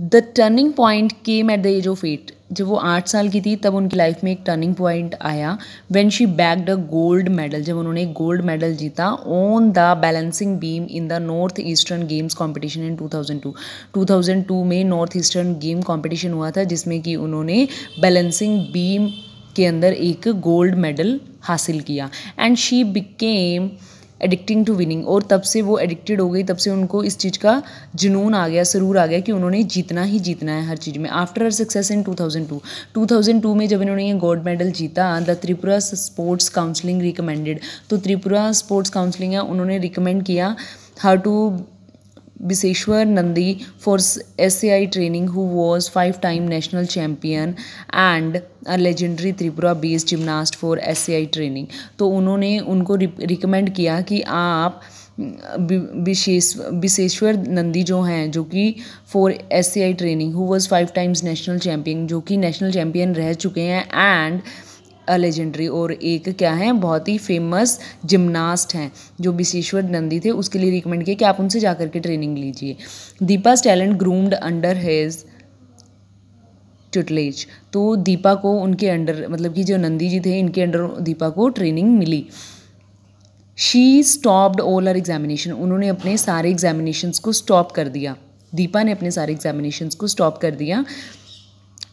the turning point came at the age of eight जब वो आठ साल की थी तब उनकी लाइफ में एक टर्निंग पॉइंट आया when she bagged a gold medal जब उन्होंने गोल्ड मेडल जीता on the balancing beam in the North Eastern Games competition in 2002 2002 में नॉर्थ ईस्टर्न गेम कॉम्पिटिशन हुआ था जिसमें कि उन्होंने बैलेंसिंग बीम के अंदर एक गोल्ड मेडल हासिल किया and she became addicting to winning और तब से वो एडिक्टेड हो गई तब से उनको इस चीज़ का जुनून आ गया सरूर आ गया कि उन्होंने जीतना ही जीतना है हर चीज़ में आफ्टर हर सक्सेस इन 2002 2002 में जब इन्होंने ये गोल्ड मेडल जीता the Tripura sports counselling recommended तो त्रिपुरा स्पोर्ट्स काउंसलिंग है उन्होंने रिकमेंड किया how to Biseshwar Nandi for SAI training who was five-time national champion and a legendary Tripura based gymnast for S training तो उन्होंने उनको रिकमेंड किया कि आप विशेश्वर नंदी जो हैं जो कि for S C I training who was five times national champion जो कि नेशनल चैम्पियन रह चुके हैं एंड लेजेंडरी और एक क्या है बहुत ही फेमस जिमनास्ट हैं जो विशेश्वर नंदी थे उसके लिए रिकमेंड किया कि आप उनसे जाकर के ट्रेनिंग लीजिए Deepa's talent groomed under his चुटलेज तो दीपा को उनके अंडर मतलब कि जो नंदी जी थे इनके अंडर दीपा को ट्रेनिंग मिली she stopped all her examination उन्होंने अपने सारे एग्जामिनेशन को स्टॉप कर दिया दीपा ने अपने सारे एग्जामिनेशन को स्टॉप कर दिया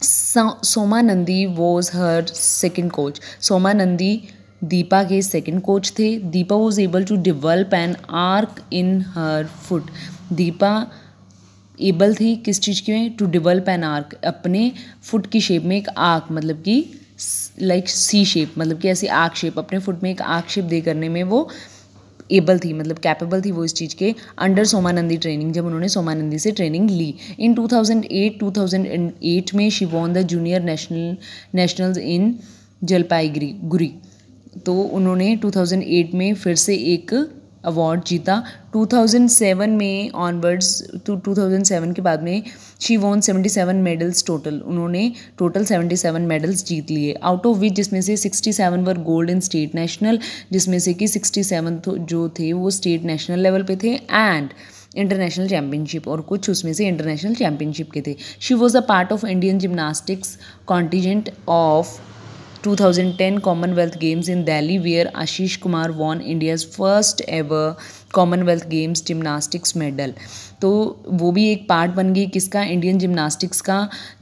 Soma Nandi was her second coach Soma Nandi Deepa के सेकेंड कोच थे Deepa was able to develop an arc in her foot Deepa able थी किस चीज़ के में टू डिवेल्प एन आर्क अपने फुट की शेप में एक आर्क मतलब कि लाइक सी शेप मतलब कि ऐसी आर्क शेप अपने फुट में एक आर्क शेप दे करने में वो एबल थी मतलब कैपेबल थी वो इस चीज़ के अंडर सोमानंदी ट्रेनिंग जब उन्होंने सोमानंदी से ट्रेनिंग ली इन 2008 2008 में she won the junior national nationals in Jalpaiguri गुरी तो उन्होंने 2008 में फिर से एक अवार्ड जीता 2007 में ऑनवर्ड्स टू 2007 के बाद में शी वॉन 77 मेडल्स टोटल उन्होंने टोटल 77 मेडल्स जीत लिए आउट ऑफ विच जिसमें से 67 were gold in state national जिसमें से कि 67 जो थे वो स्टेट नेशनल लेवल पे थे एंड इंटरनेशनल चैंपियनशिप और कुछ उसमें से इंटरनेशनल चैंपियनशिप के थे she was a part of Indian gymnastics contingent of 2010 Commonwealth Games in Delhi, where Ashish Kumar won India's first ever Commonwealth Games gymnastics medal तो वो भी एक पार्ट बन गई किसका इंडियन जिमनास्टिक्स का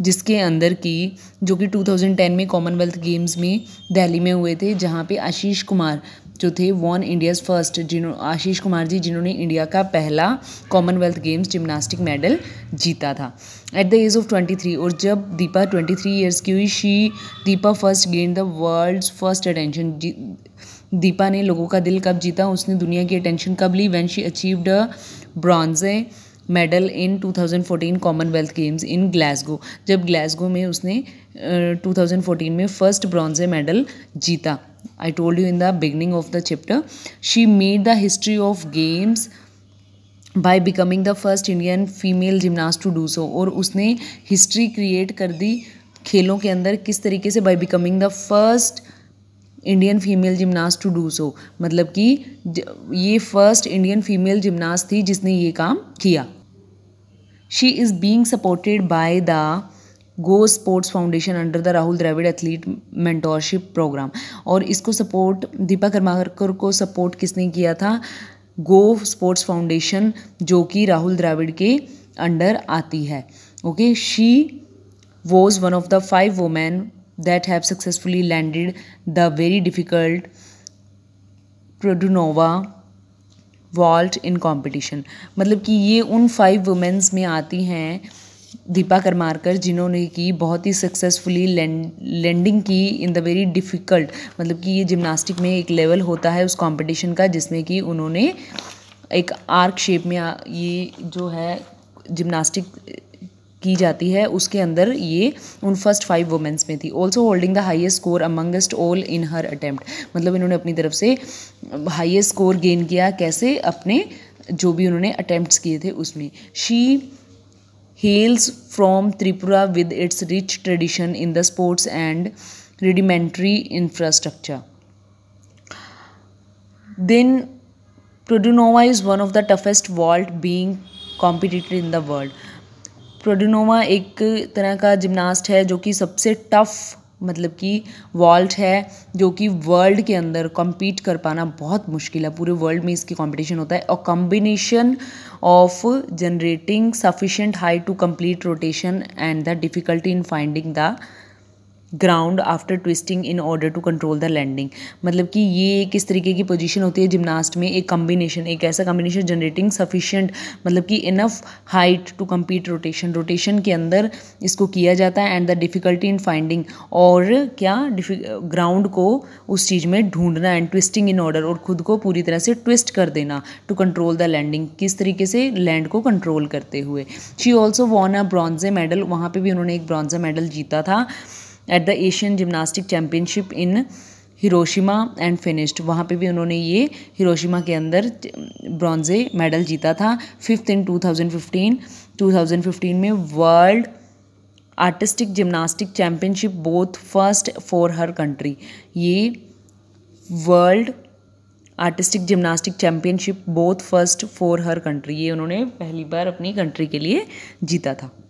जिसके अंदर की जो कि 2010 में कॉमनवेल्थ गेम्स में दिल्ली में हुए थे जहाँ पे आशीष कुमार जो थे वॉन इंडियाज़ फर्स्ट जिन्हों आशीष कुमार जी जिन्होंने इंडिया का पहला कॉमनवेल्थ गेम्स जिम्नास्टिक मेडल जीता था एट द एज ऑफ 23 और जब दीपा 23 ईयर्स की हुई she Deepa first gain the world first attention Deepa ने लोगों का दिल कब जीता उसने दुनिया की अटेंशन कब ली when she achieved bronze medal in 2014 Commonwealth Games in Glasgow जब ग्लासगो में उसने uh, 2014 में फर्स्ट ब्रॉन्जे मेडल जीता I told you in the beginning of the chapter she made the history of games by becoming the first Indian female gymnast to do so और उसने history create कर दी खेलों के अंदर किस तरीके से by becoming the first Indian female gymnast to do so मतलब कि ये फर्स्ट इंडियन फीमेल जिमनास्ट थी जिसने ये काम किया she is being supported by the Go Sports Foundation under the Rahul Dravid athlete mentorship programme और इसको सपोर्ट दीपा कर्माकर को सपोर्ट किसने किया था गो स्पोर्ट्स फाउंडेशन जो कि राहुल द्राविड़ के अंडर आती है okay she was one of the five women that have successfully landed the very difficult Produnova vault in competition मतलब कि ये उन फाइव वुमेन्स में आती हैं दीपा करमारकर जिन्होंने कि बहुत ही सक्सेसफुली लैंडिंग की इन द वेरी डिफ़िकल्ट मतलब कि ये जिमनास्टिक में एक लेवल होता है उस कंपटीशन का जिसमें कि उन्होंने एक आर्क शेप में ये जो है जिमनास्टिक की जाती है उसके अंदर ये उन फर्स्ट फाइव वुमेंस में थी also holding the highest score amongst all in her attempt मतलब इन्होंने अपनी तरफ से हाइएस्ट स्कोर गेन किया कैसे अपने जो भी उन्होंने अटैम्प्ट किए थे उसमें she hails from Tripura with its rich tradition in the sports and rudimentary infrastructure then Produnova is one of the toughest world being competitive in the world Produnova एक तरह का जिमनास्ट है जो कि सबसे टफ़ मतलब कि वॉल्ट है जो कि वर्ल्ड के अंदर कम्पीट कर पाना बहुत मुश्किल है पूरे वर्ल्ड में इसकी कंपटीशन होता है और combination of generating sufficient high to complete rotation and the difficulty in finding the ground after twisting in order to control the landing मतलब कि ये एक इस तरीके की पोजीशन होती है जिमनास्ट में एक कम्बिनेशन एक ऐसा कम्बिनेशन जनरेटिंग सफिशियंट मतलब कि enough height to complete rotation rotation के अंदर इसको किया जाता है and the difficulty in finding और क्या ग्राउंड को उस चीज़ में ढूंढना एंड ट्विस्टिंग इन ऑर्डर और ख़ुद को पूरी तरह से ट्विस्ट कर देना टू कंट्रोल द लैंडिंग किस तरीके से लैंड को कंट्रोल करते हुए she also won a bronze medal वहाँ पर भी उन्होंने एक ब्रॉन्जे मेडल जीता था at the Asian gymnastic championship in Hiroshima and finished वहाँ पे भी उन्होंने ये हिरोशिमा के अंदर ब्रॉन्जे मेडल जीता था फिफ्थ इन 2015 2015 में world artistic gymnastic championship both first for her country ये world artistic gymnastic championship both first for her country ये उन्होंने पहली बार अपनी कंट्री के लिए जीता था